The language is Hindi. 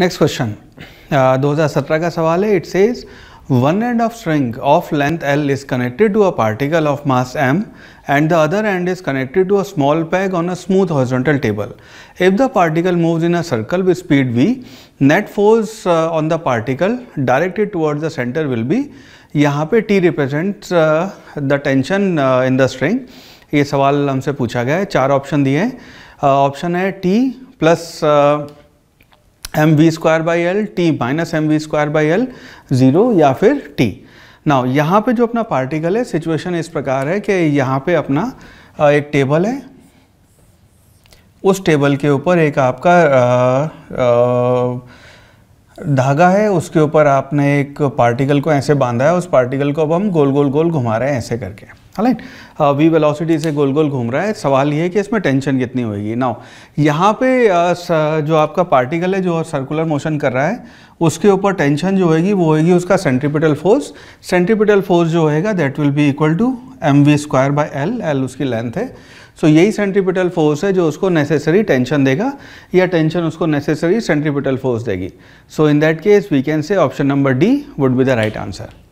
नेक्स्ट क्वेश्चन uh, दो हज़ार सत्रह का सवाल है it says one end of string of length L is connected to a particle of mass M and the other end is connected to a small peg on a smooth horizontal table if the particle moves in a circle with speed V net force on the particle directed towards the centre will be यहाँ पे T represent the tension in the string ये सवाल हमसे पूछा गया है चार ऑप्शन दिए हैं ऑप्शन uh, है T plus M V square by L T minus M V square by L zero या फिर टी नाउ यहाँ पे जो अपना पार्टिकल है सिचुएशन इस प्रकार है कि यहाँ पे अपना एक टेबल है उस टेबल के ऊपर एक आपका धागा है उसके ऊपर आपने एक पार्टिकल को ऐसे बांधा है उस पार्टिकल को अब हम गोल गोल गोल घुमा रहे हैं ऐसे करके राइट वी वेलोसिटी से गोल गोल घूम रहा है सवाल ये है कि इसमें टेंशन कितनी होगी नाउ यहाँ पे uh, जो आपका पार्टिकल है जो सर्कुलर मोशन कर रहा है उसके ऊपर टेंशन जो होगी वो होगी उसका सेंट्रीपिटल फोर्स सेंट्रीपिटल फोर्स जो होएगा that will be equal to M V square by L L उसकी लेंथ है सो so, यही सेंट्रीपिटल फोर्स है जो उसको नेसेसरी टेंशन देगा या टेंशन उसको नेसेसरी सेंट्रीपिटल फोर्स देगी so in that case we can say option number D would be the right answer